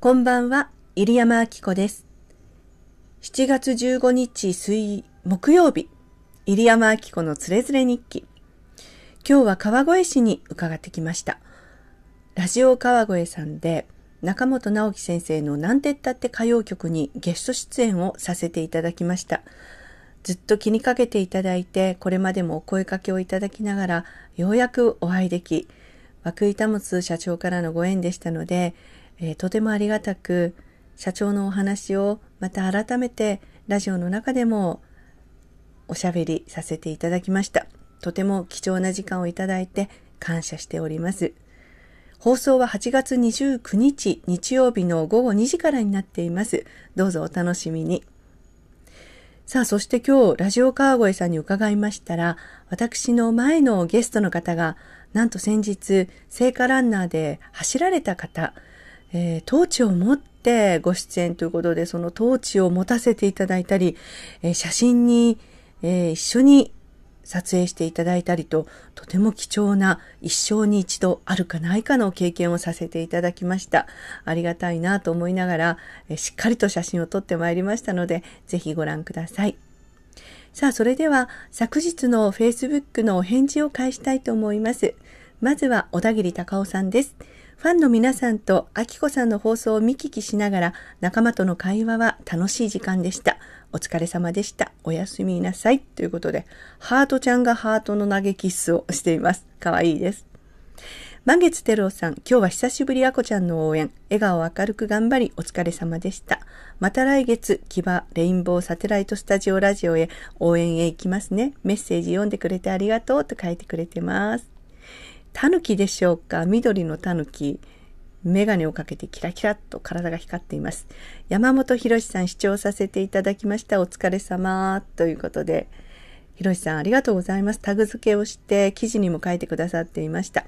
こんばんは、入山明子です。7月15日水、木曜日、入山明子のつれづれ日記。今日は川越市に伺ってきました。ラジオ川越さんで、中本直樹先生の何てったって歌謡曲にゲスト出演をさせていただきました。ずっと気にかけていただいて、これまでもお声かけをいただきながら、ようやくお会いでき、涌井保社長からのご縁でしたので、えー、とてもありがたく社長のお話をまた改めてラジオの中でもおしゃべりさせていただきました。とても貴重な時間をいただいて感謝しております。放送は8月29日日曜日の午後2時からになっています。どうぞお楽しみに。さあ、そして今日、ラジオ川越さんに伺いましたら、私の前のゲストの方が、なんと先日、聖火ランナーで走られた方、えー、トーチを持ってご出演ということで、そのトーチを持たせていただいたり、えー、写真に、えー、一緒に撮影していただいたりと、とても貴重な一生に一度あるかないかの経験をさせていただきました。ありがたいなと思いながら、えしっかりと写真を撮ってまいりましたので、ぜひご覧ください。さあ、それでは昨日の Facebook のお返事を返したいと思います。まずは小田切隆夫さんです。ファンの皆さんとあ子さんの放送を見聞きしながら仲間との会話は楽しい時間でした。お疲れ様でした。おやすみなさい。ということで、ハートちゃんがハートの投げキッスをしています。かわいいです。満月テロさん、今日は久しぶりあこちゃんの応援。笑顔明るく頑張り、お疲れ様でした。また来月、キバレインボーサテライトスタジオラジオへ応援へ行きますね。メッセージ読んでくれてありがとうと書いてくれてます。タヌキでしょうか緑のタヌキ。メガネをかけてキラキラっと体が光っています。山本博さん視聴させていただきました。お疲れ様。ということで、博さんありがとうございます。タグ付けをして記事にも書いてくださっていました。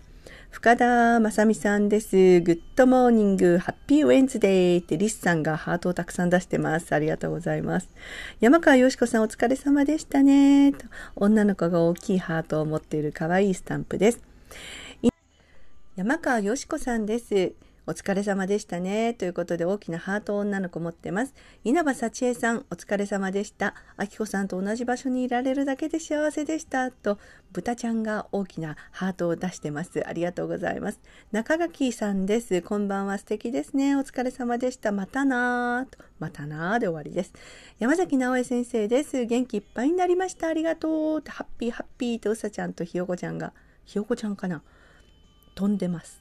深田正美さんです。グッドモーニング、ハッピーウェンズデーってリスさんがハートをたくさん出してます。ありがとうございます。山川よしこさんお疲れ様でしたね。と女の子が大きいハートを持っている可愛いスタンプです。山川よしこさんです。お疲れ様でしたね。ということで大きなハートを女の子持ってます。稲葉幸恵さん、お疲れ様でした。あきこさんと同じ場所にいられるだけで幸せでした。と、豚ちゃんが大きなハートを出してます。ありがとうございます。中垣さんです。こんばんは。素敵ですね。お疲れ様でした。またなーと。またなーで終わりです。山崎直江先生です。元気いっぱいになりました。ありがとう。ハッピーハッピーとうさちゃんとひよこちゃんが。ひよこちゃんかな飛んでます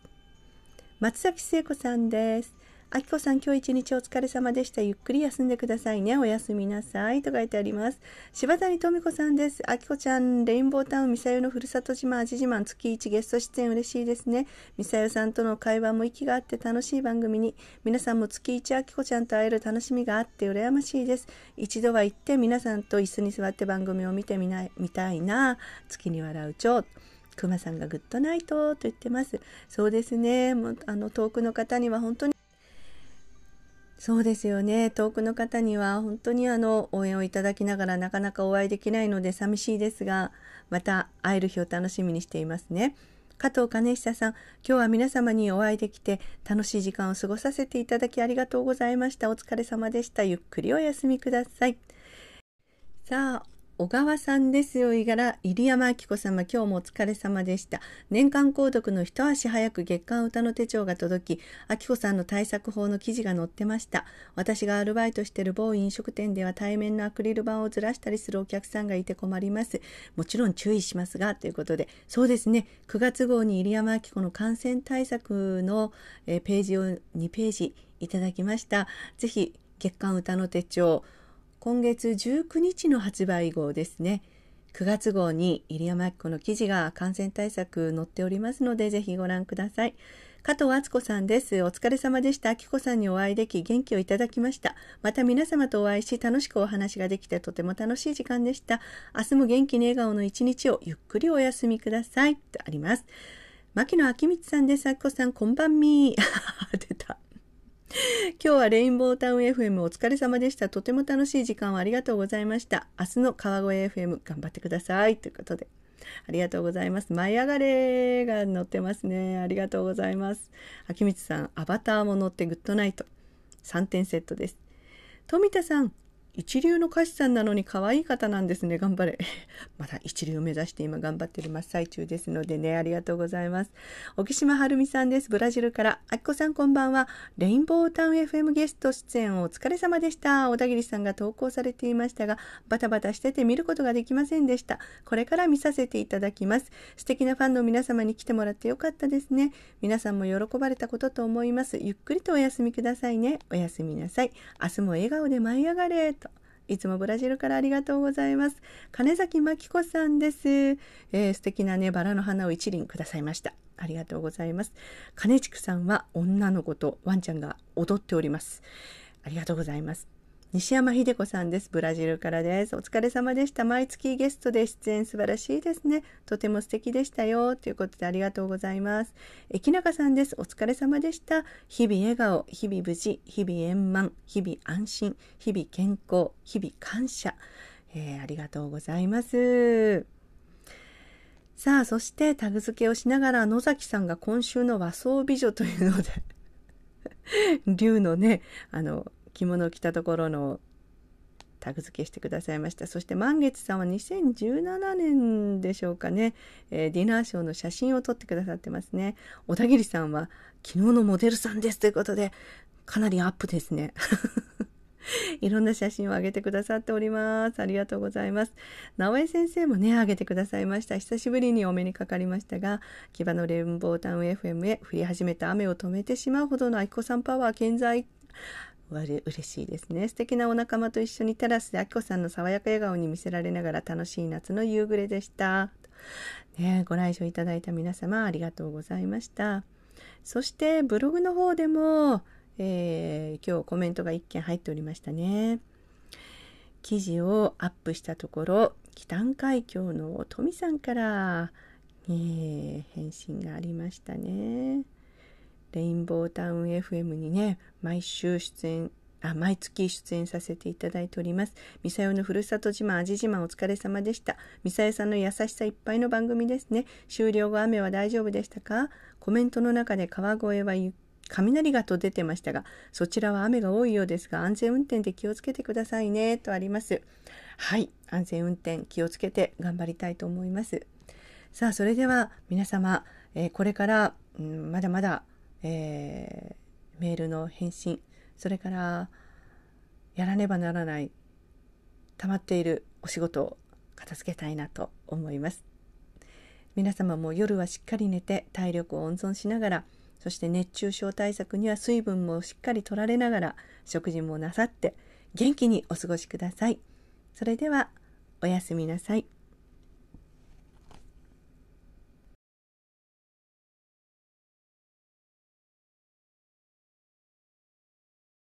松崎聖子さんですあきこさん今日一日お疲れ様でしたゆっくり休んでくださいねおやすみなさいと書いてあります柴谷富子さんですあきこちゃんレインボータウンミサヨのふるさと島味自慢月一ゲスト出演嬉しいですねミサヨさんとの会話も息があって楽しい番組に皆さんも月一あきこちゃんと会える楽しみがあって羨ましいです一度は行って皆さんと椅子に座って番組を見てみない見たいな月に笑う蝶くまさんがグッドナイトと言ってます。そうですね。もうあの遠くの方には本当にそうですよね。遠くの方には本当にあの応援をいただきながらなかなかお会いできないので寂しいですが、また会える日を楽しみにしていますね。加藤兼久さん、今日は皆様にお会いできて楽しい時間を過ごさせていただきありがとうございました。お疲れ様でした。ゆっくりお休みください。さあ、小川さんですよ、いがら、入山明子様、今日もお疲れ様でした。年間購読の一足早く月刊歌の手帳が届き、明子さんの対策法の記事が載ってました。私がアルバイトしてる某飲食店では対面のアクリル板をずらしたりするお客さんがいて困ります。もちろん注意しますが、ということで、そうですね、9月号に入山明子の感染対策のページを2ページいただきました。ぜひ、月刊歌の手帳、今月19日の発売号ですね。9月号に入山明子の記事が感染対策載っておりますので、ぜひご覧ください。加藤敦子さんです。お疲れ様でした。明子さんにお会いでき、元気をいただきました。また皆様とお会いし、楽しくお話ができて、とても楽しい時間でした。明日も元気に笑顔の一日をゆっくりお休みください。とあります。牧野明光さんです。明子さん、こんばんみー。出た。今日はレインボータウン FM お疲れ様でした。とても楽しい時間をありがとうございました。明日の川越 FM 頑張ってください。ということで。ありがとうございます。舞い上がれが載ってますね。ありがとうございます。秋光さん、アバターも載ってグッドナイト。3点セットです。富田さん、一流の歌手さんなのに可愛い方なんですね。頑張れ。まだ一流を目指して今頑張ってる真っ最中ですのでね、ありがとうございます。沖島はるみさんです。ブラジルから。あきこさんこんばんは。レインボータウン FM ゲスト出演お疲れ様でした。小田切さんが投稿されていましたが、バタバタしてて見ることができませんでした。これから見させていただきます。素敵なファンの皆様に来てもらってよかったですね。皆さんも喜ばれたことと思います。ゆっくりとお休みくださいね。おやすみなさい。明日も笑顔で舞い上がれ。いつもブラジルからありがとうございます。金崎真紀子さんです。えー、素敵なね、バラの花を一輪くださいました。ありがとうございます。金地区さんは女の子とワンちゃんが踊っております。ありがとうございます。西山秀子さんです。ブラジルからです。お疲れ様でした。毎月ゲストで出演素晴らしいですね。とても素敵でしたよ。ということでありがとうございます。えきなかさんです。お疲れ様でした。日々笑顔、日々無事、日々円満、日々安心、日々健康、日々感謝。えー、ありがとうございます。さあ、そしてタグ付けをしながら野崎さんが今週の和装美女というので 竜のね、あの、着物を着たところのタグ付けしてくださいましたそして満月さんは2017年でしょうかね、えー、ディナーショーの写真を撮ってくださってますね小田切さんは昨日のモデルさんですということでかなりアップですね いろんな写真を上げてくださっております。ありがとうございます。直江先生もね、上げてくださいました。久しぶりにお目にかかりましたが、木場のレインボータウン FM へ降り始めた雨を止めてしまうほどの愛子さんパワー健在嬉しいですね素敵なお仲間と一緒にテラスであきこさんの爽やか笑顔に見せられながら楽しい夏の夕暮れでした、ね、ご来場いただいた皆様ありがとうございましたそしてブログの方でも、えー、今日コメントが1件入っておりましたね記事をアップしたところ北海峡の富さんから、えー、返信がありましたね。レインボータウン FM にね、毎週出演、あ、毎月出演させていただいております。ミサヨのふるさと自慢、味自慢お疲れ様でした。ミサヨさんの優しさいっぱいの番組ですね。終了後雨は大丈夫でしたかコメントの中で川越は雷がと出てましたが、そちらは雨が多いようですが、安全運転で気をつけてくださいね、とあります。はい、安全運転気をつけて頑張りたいと思います。さあ、それでは皆様、えー、これから、うん、まだまだえー、メールの返信それからやらねばならない溜まっているお仕事を片付けたいなと思います皆様も夜はしっかり寝て体力を温存しながらそして熱中症対策には水分もしっかりとられながら食事もなさって元気にお過ごしくださいそれではおやすみなさい。